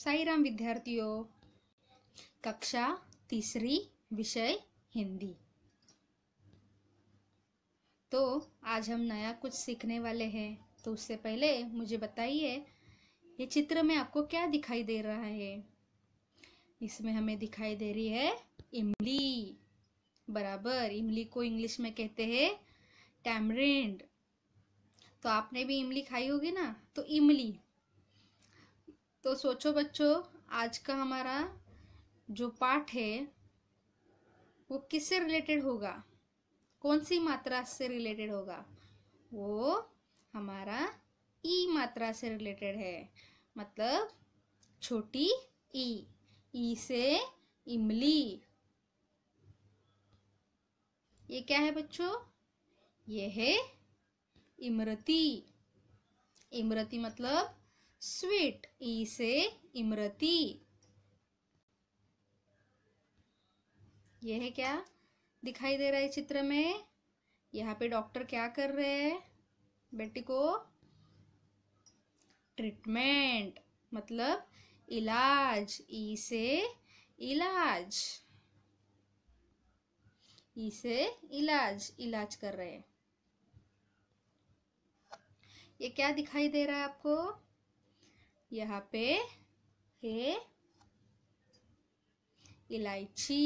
साईराम विद्यार्थियों कक्षा तीसरी विषय हिंदी तो आज हम नया कुछ सीखने वाले हैं तो उससे पहले मुझे बताइए ये चित्र में आपको क्या दिखाई दे रहा है इसमें हमें दिखाई दे रही है इमली बराबर इमली को इंग्लिश में कहते हैं टैमरिंड तो आपने भी इमली खाई होगी ना तो इमली तो सोचो बच्चों आज का हमारा जो पाठ है वो किससे रिलेटेड होगा कौन सी मात्रा से रिलेटेड होगा वो हमारा ई e मात्रा से रिलेटेड है मतलब छोटी ई e, ई e से इमली ये क्या है बच्चों ये है इमरती इमरती मतलब स्वीट ई से इमरती यह है क्या दिखाई दे रहा है चित्र में यहाँ पे डॉक्टर क्या कर रहे हैं बेटी को ट्रीटमेंट मतलब इलाज ई से इलाज ई से इलाज इलाज कर रहे हैं ये क्या दिखाई दे रहा है आपको यहाँ पे है इलायची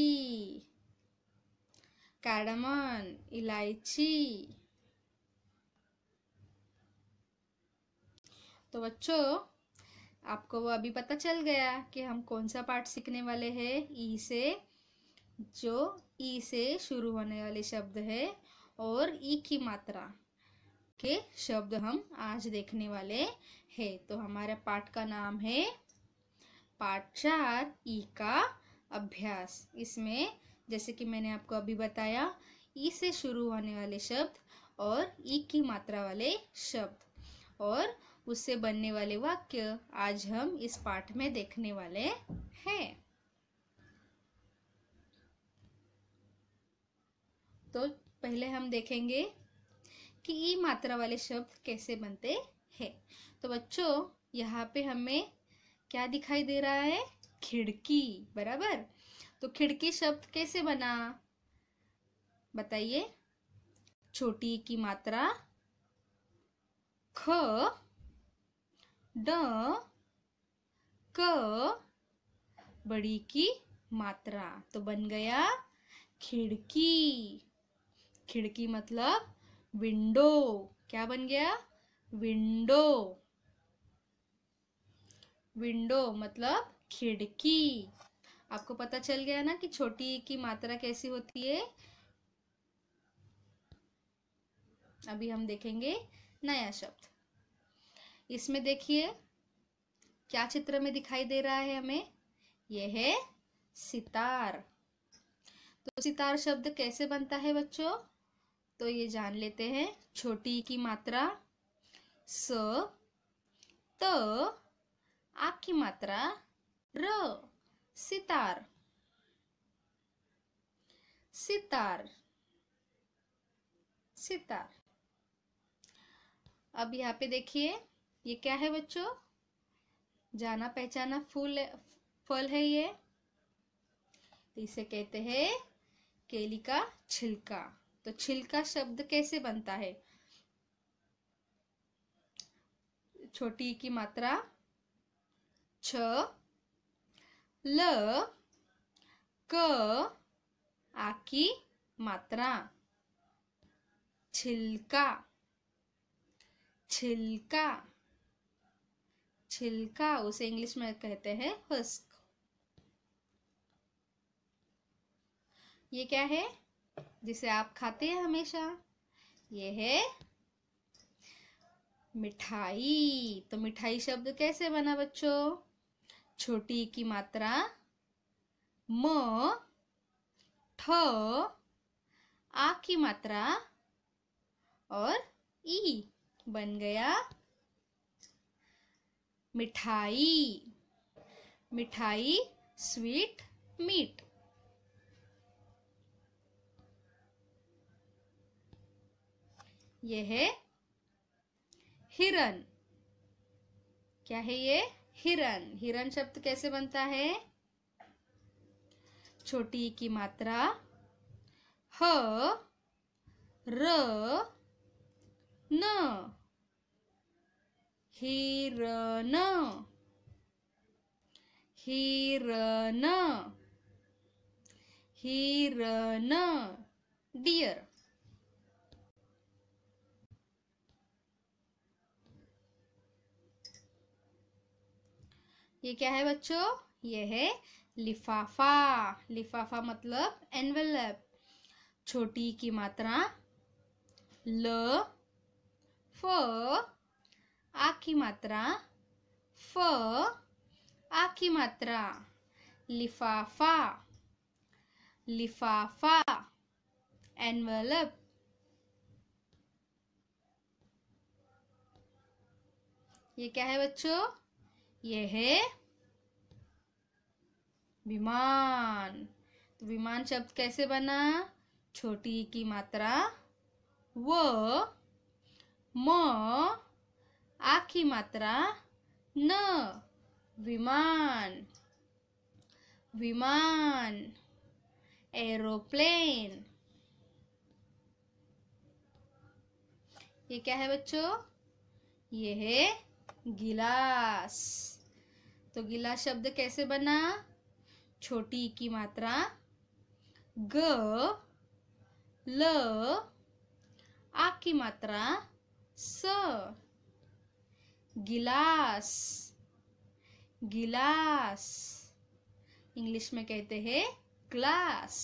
कैडमन इलायची तो बच्चों आपको वो अभी पता चल गया कि हम कौन सा पार्ट सीखने वाले हैं ई से जो ई से शुरू होने वाले शब्द है और ई की मात्रा के शब्द हम आज देखने वाले हैं तो हमारे पाठ का नाम है पाठ चार ई का अभ्यास इसमें जैसे कि मैंने आपको अभी बताया ई से शुरू होने वाले शब्द और ई की मात्रा वाले शब्द और उससे बनने वाले वाक्य आज हम इस पाठ में देखने वाले हैं तो पहले हम देखेंगे कि ई मात्रा वाले शब्द कैसे बनते हैं तो बच्चों यहाँ पे हमें क्या दिखाई दे रहा है खिड़की बराबर तो खिड़की शब्द कैसे बना बताइए छोटी की मात्रा ख ड क बड़ी की मात्रा तो बन गया खिड़की खिड़की मतलब विंडो क्या बन गया विंडो विंडो मतलब खिड़की आपको पता चल गया ना कि छोटी की मात्रा कैसी होती है अभी हम देखेंगे नया शब्द इसमें देखिए क्या चित्र में दिखाई दे रहा है हमें यह है सितार तो सितार शब्द कैसे बनता है बच्चों तो ये जान लेते हैं छोटी की मात्रा स त आ की मात्रा र सितार सितार सितार अब यहाँ पे देखिए ये क्या है बच्चों जाना पहचाना फूल फल है ये तो इसे कहते हैं केली का छिलका तो छिलका शब्द कैसे बनता है छोटी की मात्रा छ ल क आ की मात्रा छिलका छिलका छिलका उसे इंग्लिश में कहते हैं हस्क ये क्या है जिसे आप खाते हैं हमेशा ये है मिठाई तो मिठाई शब्द कैसे बना बच्चों छोटी की मात्रा म ठ आ की मात्रा और ई बन गया मिठाई मिठाई स्वीट मीट ये है हिरन क्या है ये हिरन हिरन शब्द कैसे बनता है छोटी की मात्रा ह र न हिरन हिरन हिरन डियर ये क्या है बच्चों ये है लिफाफा लिफाफा मतलब एनवेलप छोटी की मात्रा ल फ आ की मात्रा फ आ की मात्रा लिफाफा लिफाफा एनवेलप ये क्या है बच्चों ये है विमान तो विमान शब्द कैसे बना छोटी की मात्रा व म आखी मात्रा न विमान विमान एरोप्लेन ये क्या है बच्चों ये है गिलास तो गीला शब्द कैसे बना छोटी की मात्रा ग ल आ की मात्रा स गिलास गिलास इंग्लिश में कहते हैं ग्लास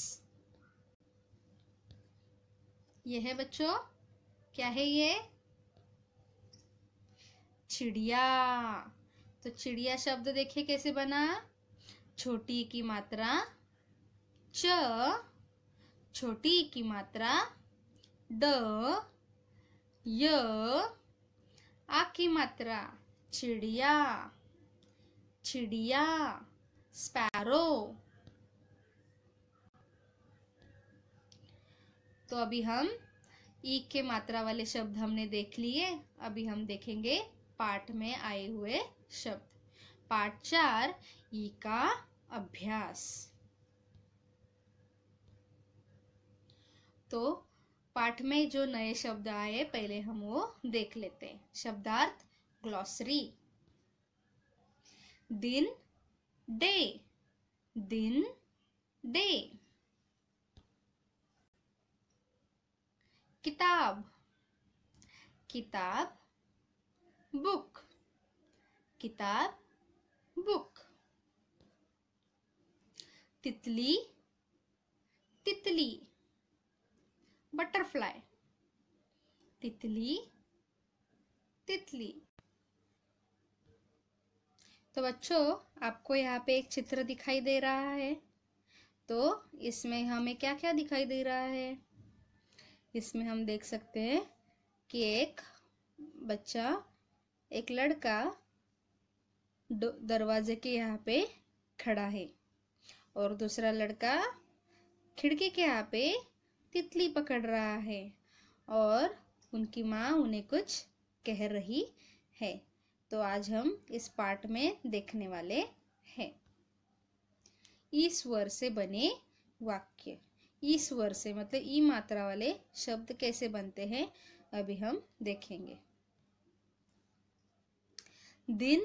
ये है बच्चों क्या है ये चिड़िया तो चिड़िया शब्द देखिए कैसे बना छोटी की मात्रा च छोटी की मात्रा ड य आ की मात्रा चिड़िया चिड़िया स्पैरो तो अभी हम ई के मात्रा वाले शब्द हमने देख लिए अभी हम देखेंगे पाठ में आए हुए शब्द पाठ चार ई का अभ्यास तो पाठ में जो नए शब्द आए पहले हम वो देख लेते हैं शब्दार्थ ग्लॉसरी दिन डे दिन डे किताब किताब बुक किताब बुक तितली तितली बटरफ्लाई तितली तितली तो बच्चों आपको यहाँ पे एक चित्र दिखाई दे रहा है तो इसमें हमें क्या क्या दिखाई दे रहा है इसमें हम देख सकते हैं कि एक बच्चा एक लड़का दरवाजे के यहाँ पे खड़ा है और दूसरा लड़का खिड़की के यहाँ पे तितली पकड़ रहा है और उनकी माँ उन्हें कुछ कह रही है तो आज हम इस पार्ट में देखने वाले हैं ईश्वर से बने वाक्य ईश्वर से मतलब ई मात्रा वाले शब्द कैसे बनते हैं अभी हम देखेंगे दिन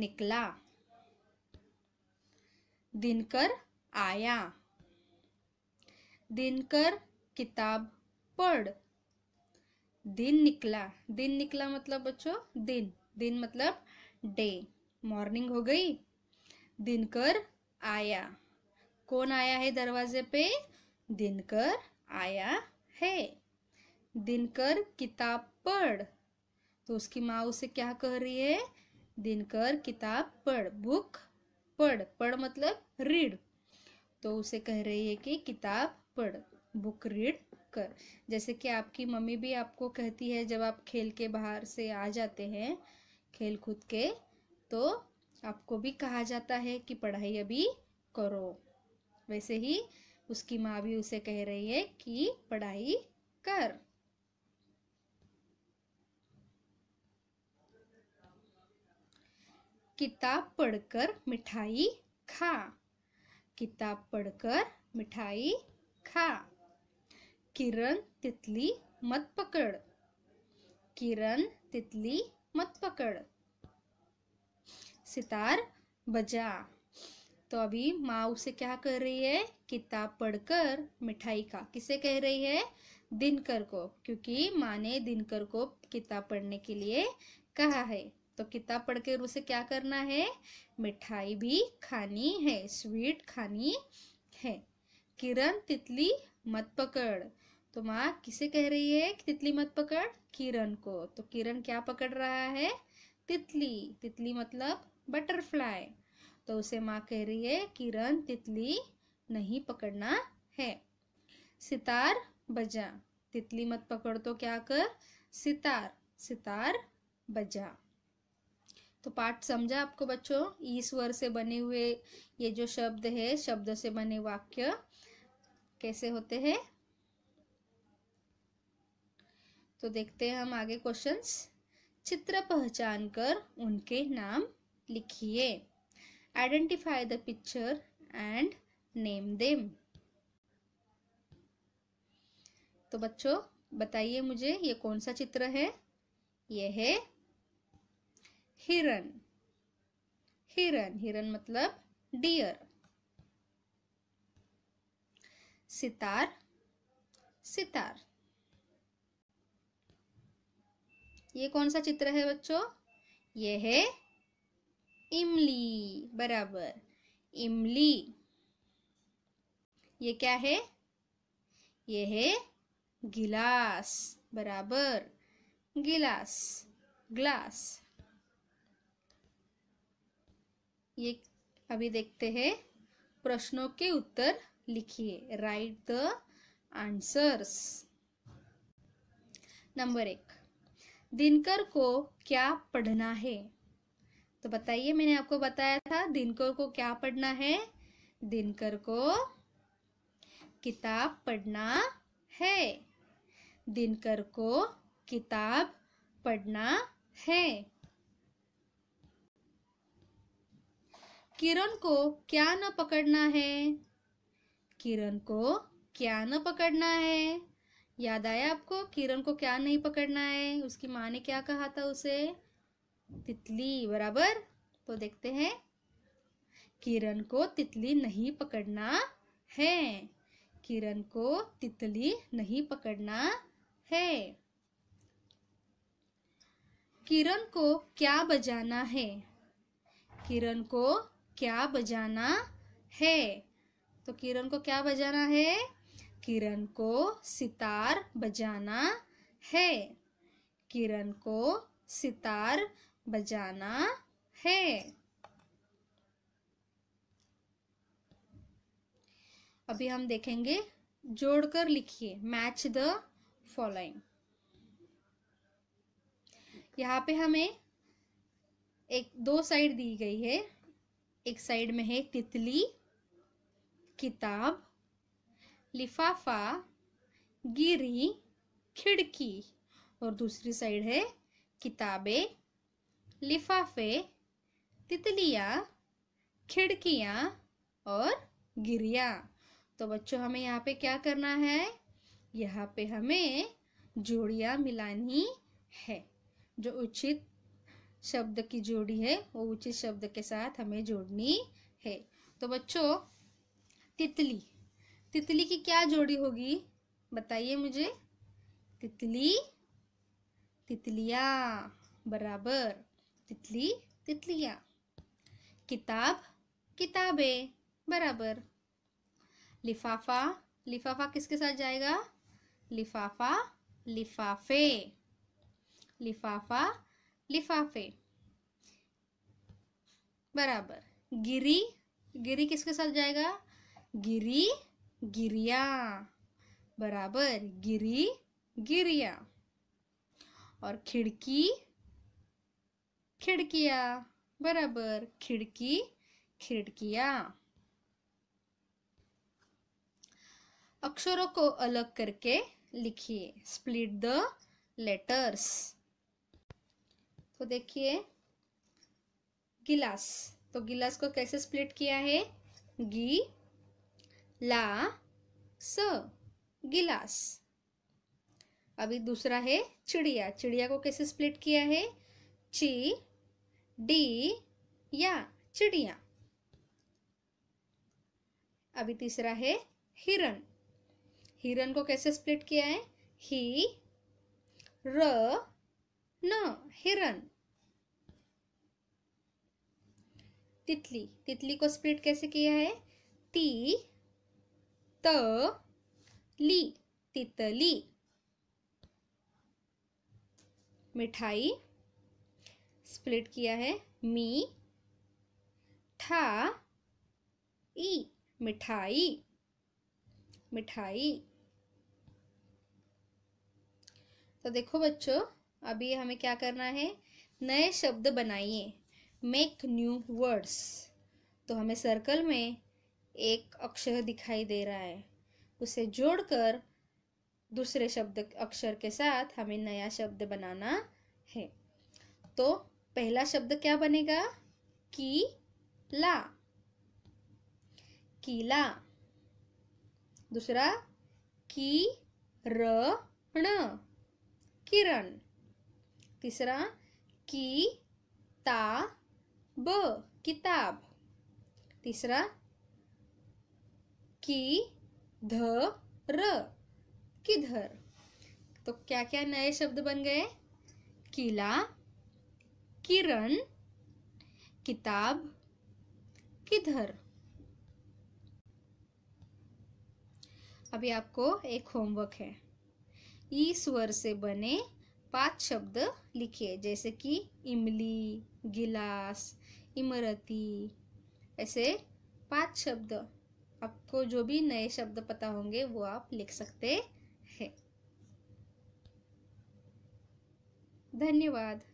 निकला दिनकर आया दिनकर किताब पढ़ दिन निकला दिन निकला मतलब बच्चों दिन दिन मतलब डे मॉर्निंग हो गई दिनकर आया कौन आया है दरवाजे पे दिनकर आया है दिनकर किताब पढ़ तो उसकी माँ उसे क्या कह रही है दिनकर किताब पढ़ बुक पढ़ पढ़ मतलब रीड तो उसे कह रही है कि किताब पढ़ बुक रीड कर जैसे कि आपकी मम्मी भी आपको कहती है जब आप खेल के बाहर से आ जाते हैं खेल कूद के तो आपको भी कहा जाता है कि पढ़ाई अभी करो वैसे ही उसकी माँ भी उसे कह रही है कि पढ़ाई कर किताब पढ़कर मिठाई खा किताब पढ़कर मिठाई खा किरण तितली मत पकड़ किरण तितली मत पकड़ सितार बजा तो अभी माँ उसे क्या कर रही है किताब पढ़कर मिठाई खा किसे कह रही है दिनकर को क्योंकि माँ ने दिनकर को किताब पढ़ने के लिए कहा है तो किताब पढ़ के उसे क्या करना है मिठाई भी खानी है स्वीट खानी है किरण तितली मत पकड़ तो माँ किसे कह रही है कि तितली मत पकड़ किरण को तो किरण क्या पकड़ रहा है तितली तितली मतलब बटरफ्लाई तो उसे माँ कह रही है किरण तितली नहीं पकड़ना है सितार बजा तितली मत पकड़ तो क्या कर सितार सितार बजा तो पाठ समझा आपको बच्चों ईश्वर से बने हुए ये जो शब्द है शब्द से बने वाक्य कैसे होते हैं तो देखते हैं हम आगे क्वेश्चंस चित्र पहचान कर उनके नाम लिखिए identify the picture and name them तो बच्चों बताइए मुझे ये कौन सा चित्र है यह है हिरन हिरन हिरन मतलब डियर सितार सितार ये कौन सा चित्र है बच्चों ये है इमली बराबर इमली ये क्या है ये है गिलास बराबर गिलास ग्लास ये अभी देखते हैं प्रश्नों के उत्तर लिखिए राइट द आंसर्स नंबर एक दिनकर को क्या पढ़ना है तो बताइए मैंने आपको बताया था दिनकर को क्या पढ़ना है दिनकर को किताब पढ़ना है दिनकर को किताब पढ़ना है किरण को क्या न पकड़ना है किरण को क्या न पकड़ना है याद आया आपको किरण को क्या नहीं पकड़ना है उसकी माँ ने क्या कहा था उसे तितली बराबर तो देखते हैं किरण को तितली नहीं पकड़ना है किरण को तितली नहीं पकड़ना है किरण को क्या बजाना है किरण को क्या बजाना है तो किरण को क्या बजाना है किरण को सितार बजाना है किरण को सितार बजाना है अभी हम देखेंगे जोड़कर लिखिए मैच द फॉलोइंग यहाँ पे हमें एक दो साइड दी गई है एक साइड में है तितली किताब लिफाफा गिरी खिड़की और दूसरी साइड है किताबें लिफाफे तितलियाँ खिड़कियाँ और गिरिया तो बच्चों हमें यहाँ पे क्या करना है यहाँ पे हमें जोड़ियाँ मिलानी है जो उचित शब्द की जोड़ी है वो उचित शब्द के साथ हमें जोड़नी है तो बच्चों तितली तितली की क्या जोड़ी होगी बताइए मुझे तितली तितलिया बराबर तितली तितलिया किताब किताबें बराबर लिफाफा लिफाफा किसके साथ जाएगा लिफाफा लिफाफे लिफाफा लिफाफे बराबर गिरी गिरी किसके साथ जाएगा गिरी गिरिया बराबर गिरी गिरिया और खिड़की खिड़किया बराबर खिड़की खिड़किया अक्षरों को अलग करके लिखिए स्प्लिट द लेटर्स तो देखिए गिलास तो गिलास को कैसे स्प्लिट किया है गी ला स गिलास अभी दूसरा है चिड़िया चिड़िया को कैसे स्प्लिट किया है ची डी या चिड़िया अभी तीसरा है हिरन हिरन को कैसे स्प्लिट किया है ही र न हिरन तितली तितली को स्प्लिट कैसे किया है ती त ली तितली मिठाई स्प्लिट किया है मी ठा ई मिठाई मिठाई तो देखो बच्चों अभी हमें क्या करना है नए शब्द बनाइए मेक न्यू वर्ड्स तो हमें सर्कल में एक अक्षर दिखाई दे रहा है उसे जोड़कर दूसरे शब्द अक्षर के साथ हमें नया शब्द बनाना है तो पहला शब्द क्या बनेगा की ला कीला दूसरा की रण किरण तीसरा की ता ब किताब तीसरा की ध र किधर तो क्या क्या नए शब्द बन गए किला किरण किताब किधर अभी आपको एक होमवर्क है ई स्वर से बने पांच शब्द लिखिए जैसे कि इमली गिलास इमरती ऐसे पांच शब्द आपको जो भी नए शब्द पता होंगे वो आप लिख सकते हैं धन्यवाद